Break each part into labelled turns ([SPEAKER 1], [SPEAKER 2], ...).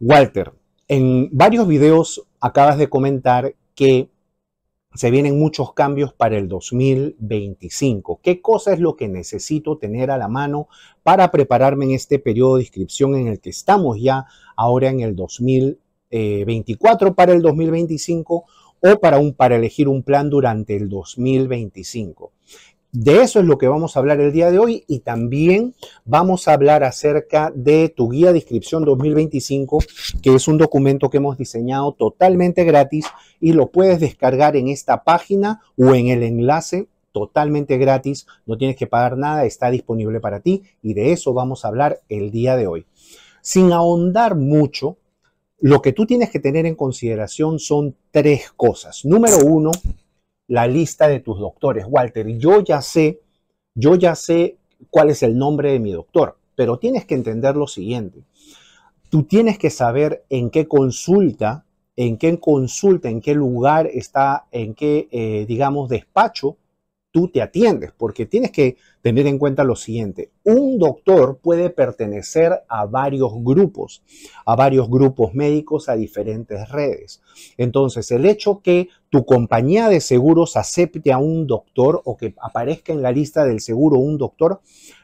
[SPEAKER 1] Walter, en varios videos acabas de comentar que se vienen muchos cambios para el 2025. ¿Qué cosa es lo que necesito tener a la mano para prepararme en este periodo de inscripción en el que estamos ya ahora en el 2024 para el 2025 o para, un, para elegir un plan durante el 2025? De eso es lo que vamos a hablar el día de hoy y también vamos a hablar acerca de tu guía de inscripción 2025, que es un documento que hemos diseñado totalmente gratis y lo puedes descargar en esta página o en el enlace totalmente gratis, no tienes que pagar nada, está disponible para ti y de eso vamos a hablar el día de hoy. Sin ahondar mucho, lo que tú tienes que tener en consideración son tres cosas. Número uno, la lista de tus doctores. Walter, yo ya sé, yo ya sé cuál es el nombre de mi doctor, pero tienes que entender lo siguiente. Tú tienes que saber en qué consulta, en qué consulta, en qué lugar está, en qué, eh, digamos, despacho tú te atiendes, porque tienes que tener en cuenta lo siguiente, un doctor puede pertenecer a varios grupos, a varios grupos médicos, a diferentes redes. Entonces, el hecho que tu compañía de seguros acepte a un doctor o que aparezca en la lista del seguro un doctor,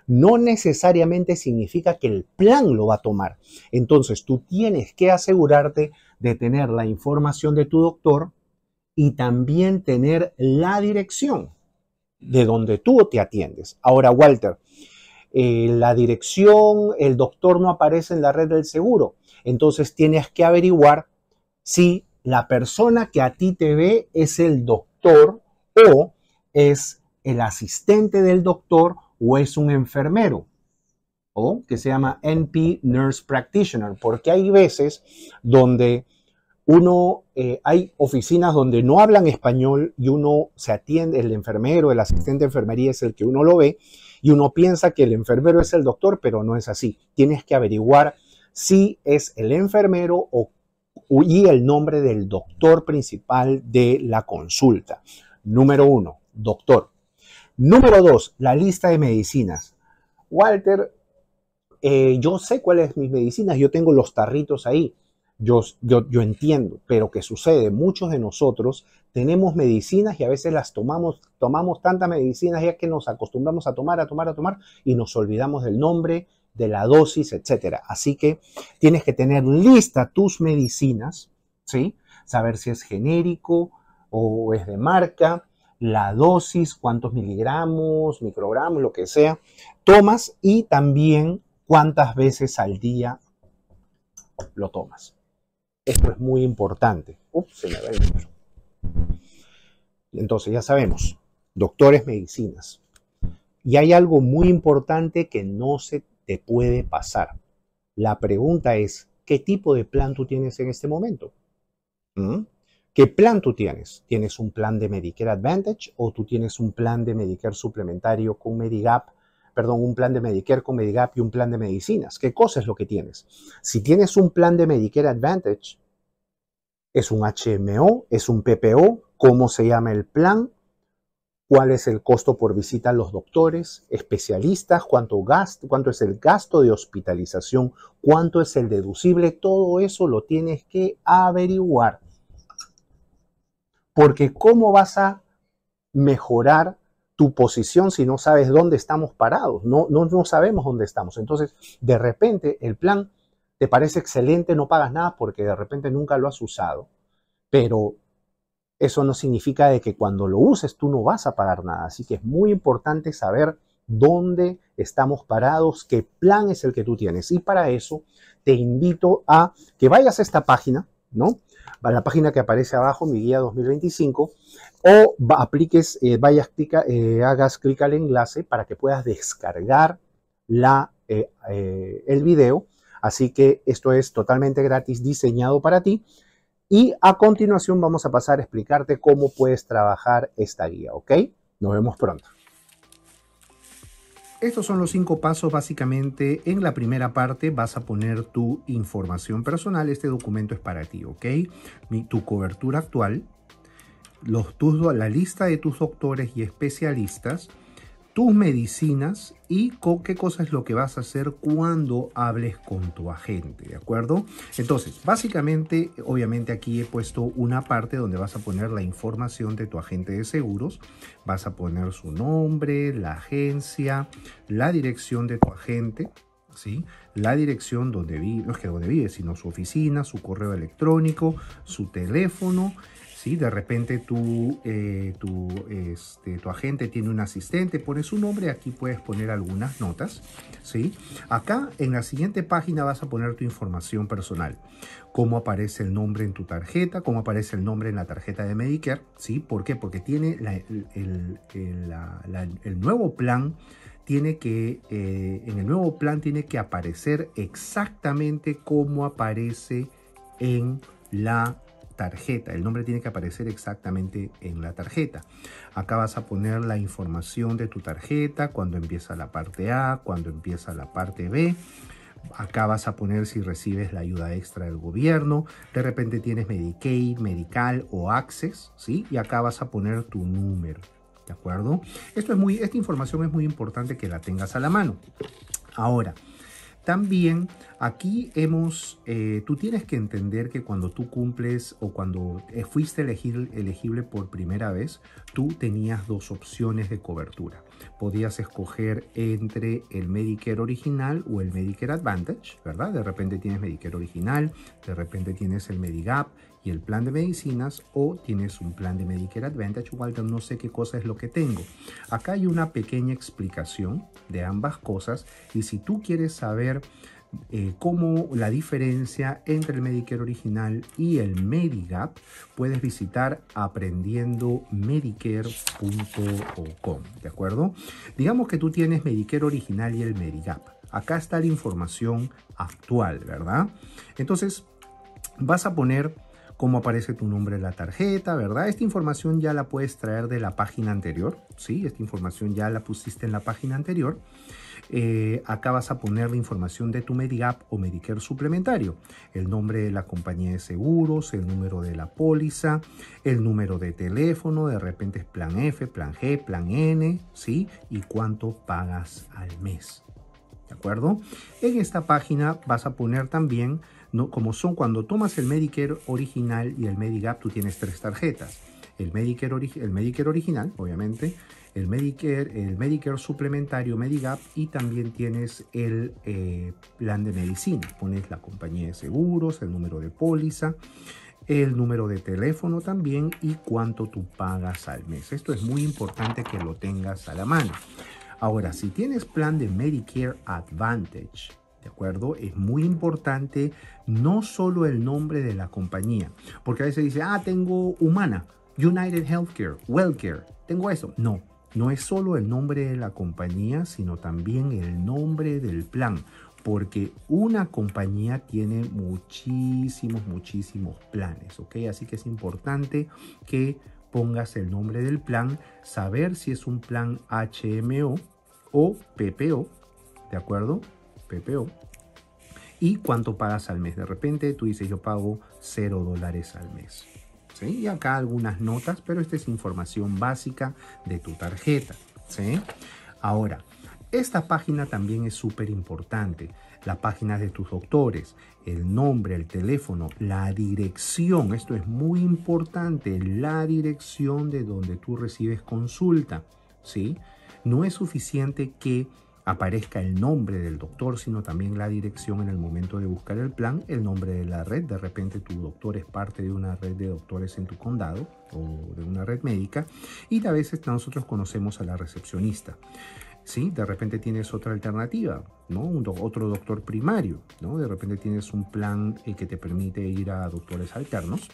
[SPEAKER 1] no necesariamente significa que el plan lo va a tomar. Entonces, tú tienes que asegurarte de tener la información de tu doctor y también tener la dirección de donde tú te atiendes. Ahora, Walter, eh, la dirección, el doctor no aparece en la red del seguro. Entonces tienes que averiguar si la persona que a ti te ve es el doctor o es el asistente del doctor o es un enfermero o que se llama NP Nurse Practitioner, porque hay veces donde uno, eh, hay oficinas donde no hablan español y uno se atiende, el enfermero, el asistente de enfermería es el que uno lo ve y uno piensa que el enfermero es el doctor, pero no es así. Tienes que averiguar si es el enfermero o, y el nombre del doctor principal de la consulta. Número uno, doctor. Número dos, la lista de medicinas. Walter, eh, yo sé cuáles mis medicinas, yo tengo los tarritos ahí yo, entiendo, pero ¿qué sucede? Muchos de nosotros tenemos medicinas y a veces las tomamos, tomamos tantas medicinas ya que nos acostumbramos a tomar, a tomar, a tomar y nos olvidamos del nombre, de la dosis, etc. Así que tienes que tener lista tus medicinas, ¿sí? Saber si es genérico o es de marca, la dosis, cuántos miligramos, microgramos, lo que sea, tomas y también cuántas veces al día lo tomas. Esto es muy importante. Ups, se me Entonces ya sabemos, doctores medicinas. Y hay algo muy importante que no se te puede pasar. La pregunta es, ¿qué tipo de plan tú tienes en este momento? ¿Mm? ¿Qué plan tú tienes? ¿Tienes un plan de Medicare Advantage o tú tienes un plan de Medicare suplementario con Medigap perdón, un plan de Medicare con Medigap y un plan de medicinas. ¿Qué cosa es lo que tienes? Si tienes un plan de Medicare Advantage, es un HMO, es un PPO, cómo se llama el plan, cuál es el costo por visita a los doctores, especialistas, cuánto, cuánto es el gasto de hospitalización, cuánto es el deducible, todo eso lo tienes que averiguar. Porque cómo vas a mejorar posición si no sabes dónde estamos parados, no, no, no sabemos dónde estamos. Entonces, de repente, el plan te parece excelente, no pagas nada porque de repente nunca lo has usado, pero eso no significa de que cuando lo uses tú no vas a pagar nada. Así que es muy importante saber dónde estamos parados, qué plan es el que tú tienes. Y para eso te invito a que vayas a esta página, ¿no? a la página que aparece abajo, mi guía 2025, o apliques, eh, vayas, eh, hagas clic al enlace para que puedas descargar la, eh, el video. Así que esto es totalmente gratis, diseñado para ti. Y a continuación vamos a pasar a explicarte cómo puedes trabajar esta guía, ¿ok? Nos vemos pronto. Estos son los cinco pasos básicamente. En la primera parte vas a poner tu información personal. Este documento es para ti, ¿ok? tu cobertura actual, los, la lista de tus doctores y especialistas, tus medicinas y qué cosa es lo que vas a hacer cuando hables con tu agente, ¿de acuerdo? Entonces, básicamente, obviamente aquí he puesto una parte donde vas a poner la información de tu agente de seguros, vas a poner su nombre, la agencia, la dirección de tu agente, ¿sí? La dirección donde vive, no es que donde vive, sino su oficina, su correo electrónico, su teléfono de repente tú, eh, este, tu, agente tiene un asistente, pones su nombre, aquí puedes poner algunas notas, ¿sí? Acá en la siguiente página vas a poner tu información personal, cómo aparece el nombre en tu tarjeta, cómo aparece el nombre en la tarjeta de Medicare, ¿sí? ¿Por qué? Porque tiene el, nuevo plan tiene que, eh, en el nuevo plan tiene que aparecer exactamente cómo aparece en la tarjeta. El nombre tiene que aparecer exactamente en la tarjeta. Acá vas a poner la información de tu tarjeta, cuando empieza la parte A, cuando empieza la parte B. Acá vas a poner si recibes la ayuda extra del gobierno. De repente tienes Medicaid, Medical o Access, ¿sí? Y acá vas a poner tu número, ¿de acuerdo? Esto es muy, esta información es muy importante que la tengas a la mano. Ahora, también aquí hemos, eh, tú tienes que entender que cuando tú cumples o cuando eh, fuiste elegible por primera vez, tú tenías dos opciones de cobertura podías escoger entre el Medicare original o el Medicare Advantage, ¿verdad? De repente tienes Medicare original, de repente tienes el Medigap y el plan de medicinas o tienes un plan de Medicare Advantage o no sé qué cosa es lo que tengo. Acá hay una pequeña explicación de ambas cosas y si tú quieres saber como eh, cómo la diferencia entre el Medicare original y el Medigap, puedes visitar aprendiendomedicare.com, ¿de acuerdo? Digamos que tú tienes Medicare original y el Medigap. Acá está la información actual, ¿verdad? Entonces, vas a poner cómo aparece tu nombre en la tarjeta, ¿verdad? Esta información ya la puedes traer de la página anterior, ¿sí? Esta información ya la pusiste en la página anterior. Eh, acá vas a poner la información de tu Medigap o Medicare suplementario, el nombre de la compañía de seguros, el número de la póliza, el número de teléfono, de repente es plan F, plan G, plan N, ¿sí? Y cuánto pagas al mes, acuerdo? En esta página vas a poner también, ¿no? como son cuando tomas el Medicare original y el Medigap, tú tienes tres tarjetas. El Medicare, el Medicare original, obviamente, el Medicare, el Medicare suplementario Medigap y también tienes el eh, plan de medicina. Pones la compañía de seguros, el número de póliza, el número de teléfono también y cuánto tú pagas al mes. Esto es muy importante que lo tengas a la mano. Ahora, si tienes plan de Medicare Advantage, ¿de acuerdo? Es muy importante no solo el nombre de la compañía, porque a veces dice, ah, tengo Humana, United Healthcare, Wellcare, tengo eso. No, no es solo el nombre de la compañía, sino también el nombre del plan, porque una compañía tiene muchísimos, muchísimos planes, ¿ok? Así que es importante que pongas el nombre del plan, saber si es un plan HMO o PPO, ¿de acuerdo? PPO. Y cuánto pagas al mes. De repente tú dices, yo pago 0 dólares al mes. Y acá algunas notas, pero esta es información básica de tu tarjeta. Ahora, esta página también es súper importante las páginas de tus doctores, el nombre, el teléfono, la dirección. Esto es muy importante, la dirección de donde tú recibes consulta. ¿sí? No es suficiente que aparezca el nombre del doctor, sino también la dirección en el momento de buscar el plan, el nombre de la red. De repente tu doctor es parte de una red de doctores en tu condado o de una red médica y a veces nosotros conocemos a la recepcionista. ¿sí? De repente tienes otra alternativa, ¿no? otro doctor primario, ¿no? De repente tienes un plan eh, que te permite ir a doctores alternos.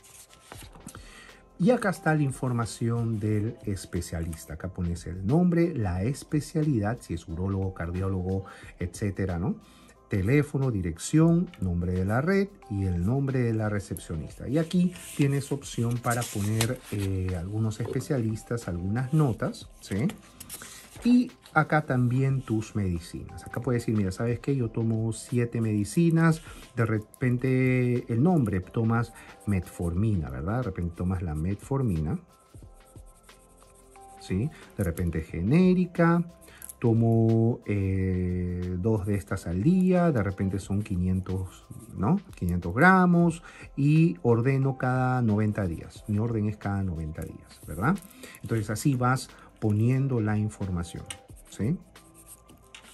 [SPEAKER 1] Y acá está la información del especialista. Acá pones el nombre, la especialidad, si es urólogo, cardiólogo, etcétera, ¿no? Teléfono, dirección, nombre de la red y el nombre de la recepcionista. Y aquí tienes opción para poner eh, algunos especialistas, algunas notas, ¿sí? Y acá también tus medicinas. Acá puedes decir, mira, ¿sabes qué? Yo tomo siete medicinas, de repente el nombre, tomas metformina, ¿verdad? De repente tomas la metformina, ¿sí? De repente genérica, tomo eh, dos de estas al día, de repente son 500, ¿no? 500 gramos y ordeno cada 90 días. Mi orden es cada 90 días, ¿verdad? Entonces así vas poniendo la información, ¿sí?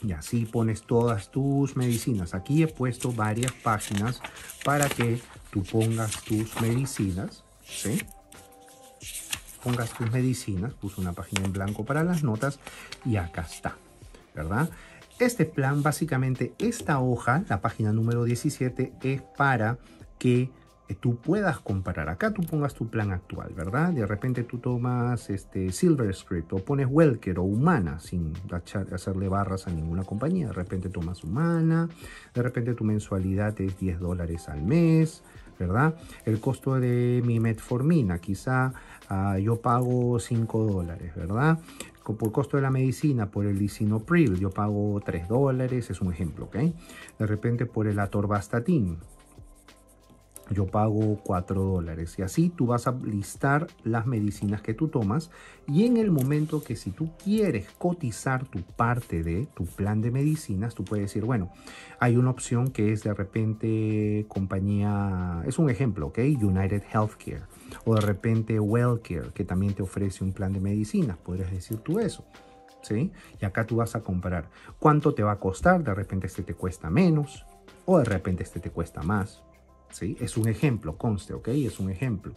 [SPEAKER 1] Y así pones todas tus medicinas. Aquí he puesto varias páginas para que tú pongas tus medicinas, ¿sí? Pongas tus medicinas, puse una página en blanco para las notas y acá está, ¿verdad? Este plan, básicamente, esta hoja, la página número 17, es para que que tú puedas comparar. Acá tú pongas tu plan actual, ¿verdad? De repente tú tomas este Silver Script o pones Welker o Humana sin hacerle barras a ninguna compañía. De repente tomas Humana, de repente tu mensualidad es 10 dólares al mes, ¿verdad? El costo de mi metformina, quizá ah, yo pago 5 dólares, ¿verdad? por costo de la medicina, por el lisinopril, yo pago 3 dólares, es un ejemplo, ¿ok? De repente por el atorvastatin, yo pago 4 dólares. Y así tú vas a listar las medicinas que tú tomas y en el momento que si tú quieres cotizar tu parte de tu plan de medicinas, tú puedes decir, bueno, hay una opción que es de repente compañía, es un ejemplo, ¿ok? United Healthcare o de repente Wellcare que también te ofrece un plan de medicinas, podrías decir tú eso. ¿Sí? Y acá tú vas a comprar cuánto te va a costar, de repente este te cuesta menos o de repente este te cuesta más. Es un ejemplo, conste, ¿ok? Es un ejemplo.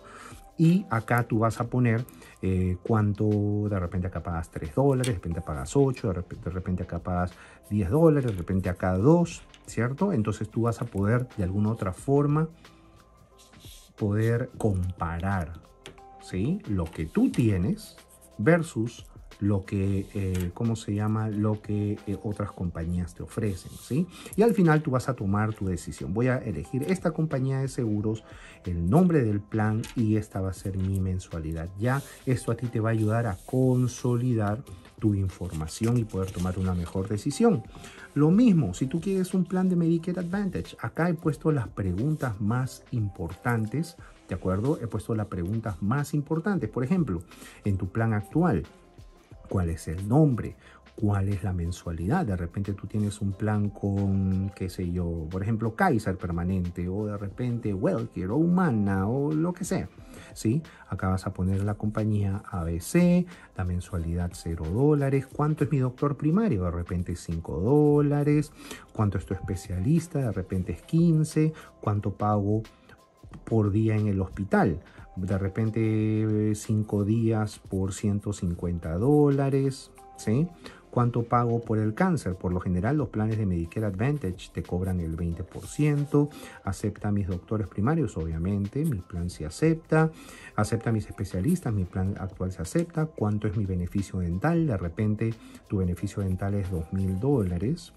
[SPEAKER 1] Y acá tú vas a poner eh, cuánto, de repente acá pagas 3 dólares, de repente pagas 8, de repente, acá pagas 10 dólares, de repente acá 2, ¿cierto? Entonces tú vas a poder de alguna otra forma poder comparar, ¿sí? Lo que tú tienes versus lo que, eh, ¿cómo se llama? Lo que eh, otras compañías te ofrecen, ¿sí? Y al final tú vas a tomar tu decisión. Voy a elegir esta compañía de seguros, el nombre del plan y esta va a ser mi mensualidad. Ya esto a ti te va a ayudar a consolidar tu información y poder tomar una mejor decisión. Lo mismo, si tú quieres un plan de Medicare Advantage, acá he puesto las preguntas más importantes, ¿de acuerdo? He puesto las preguntas más importantes. Por ejemplo, en tu plan actual, cuál es el nombre, cuál es la mensualidad. De repente tú tienes un plan con, qué sé yo, por ejemplo, Kaiser permanente o de repente Welker o Humana o lo que sea. ¿Sí? Acá vas a poner la compañía ABC, la mensualidad 0 dólares, cuánto es mi doctor primario, de repente 5 dólares, cuánto es tu especialista, de repente es 15, cuánto pago por día en el hospital. De repente 5 días por 150 dólares, ¿sí? ¿Cuánto pago por el cáncer? Por lo general los planes de Medicare Advantage te cobran el 20%, acepta a mis doctores primarios, obviamente, mi plan se acepta, acepta mis especialistas, mi plan actual se acepta, cuánto es mi beneficio dental, de repente tu beneficio dental es 2.000 dólares,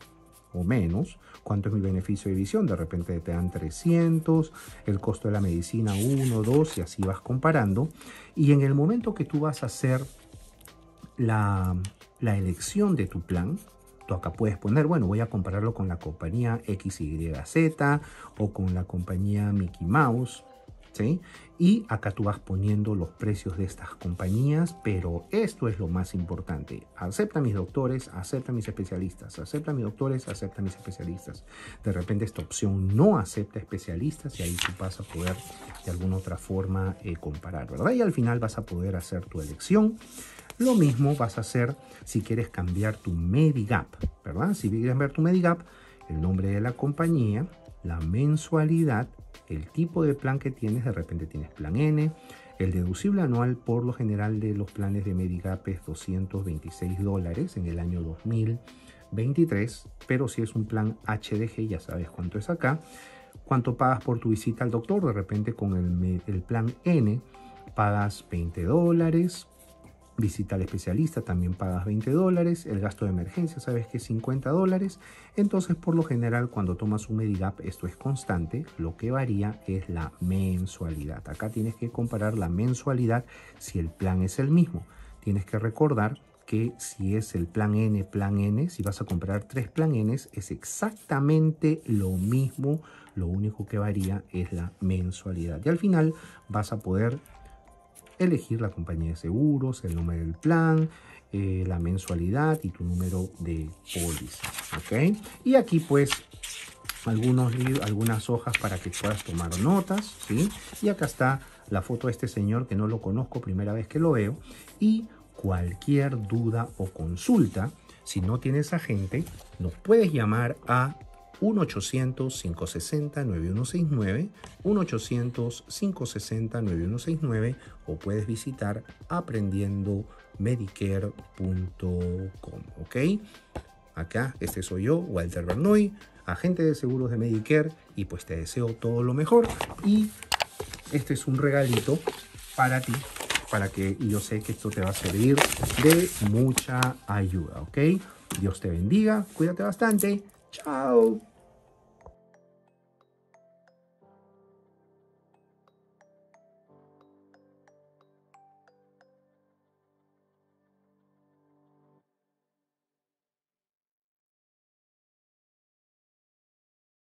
[SPEAKER 1] o menos, cuánto es mi beneficio de visión, de repente te dan 300, el costo de la medicina 1, 2 y así vas comparando. Y en el momento que tú vas a hacer la, la elección de tu plan, tú acá puedes poner, bueno, voy a compararlo con la compañía XYZ o con la compañía Mickey Mouse y acá tú vas poniendo los precios de estas compañías, pero esto es lo más importante. Acepta mis doctores, acepta mis especialistas, acepta mis doctores, acepta mis especialistas. De repente esta opción no acepta especialistas y ahí tú vas a poder de alguna otra forma eh, comparar, ¿verdad? Y al final vas a poder hacer tu elección. Lo mismo vas a hacer si quieres cambiar tu Medigap, ¿verdad? Si quieres ver tu Medigap, el nombre de la compañía, la mensualidad, el tipo de plan que tienes, de repente tienes plan N, el deducible anual por lo general de los planes de Medigap es 226 dólares en el año 2023, pero si es un plan HDG ya sabes cuánto es acá, cuánto pagas por tu visita al doctor, de repente con el, plan N pagas 20 dólares, Visita al especialista también pagas 20 dólares, el gasto de emergencia sabes que es 50 dólares, entonces por lo general cuando tomas un Medigap esto es constante, lo que varía es la mensualidad. Acá tienes que comparar la mensualidad si el plan es el mismo. Tienes que recordar que si es el plan N, plan N, si vas a comprar tres plan N, es exactamente lo mismo, lo único que varía es la mensualidad. Y al final vas a poder elegir la compañía de seguros, el número del plan, eh, la mensualidad y tu número de póliza. Y aquí pues algunos, algunas hojas para que puedas tomar notas. ¿sí? Y acá está la foto de este señor que no lo conozco, primera vez que lo veo. Y cualquier duda o consulta, si no tienes agente, nos puedes llamar a 1-800-560-9169, 1-800-560-9169 o puedes visitar aprendiendomedicare.com. ¿Ok? Acá, este soy yo, Walter Bernoy, agente de seguros de Medicare y pues te deseo todo lo mejor y este es un regalito para ti para que yo sé que esto te va a servir de mucha ayuda, ¿ok? Dios te bendiga, cuídate bastante, chao.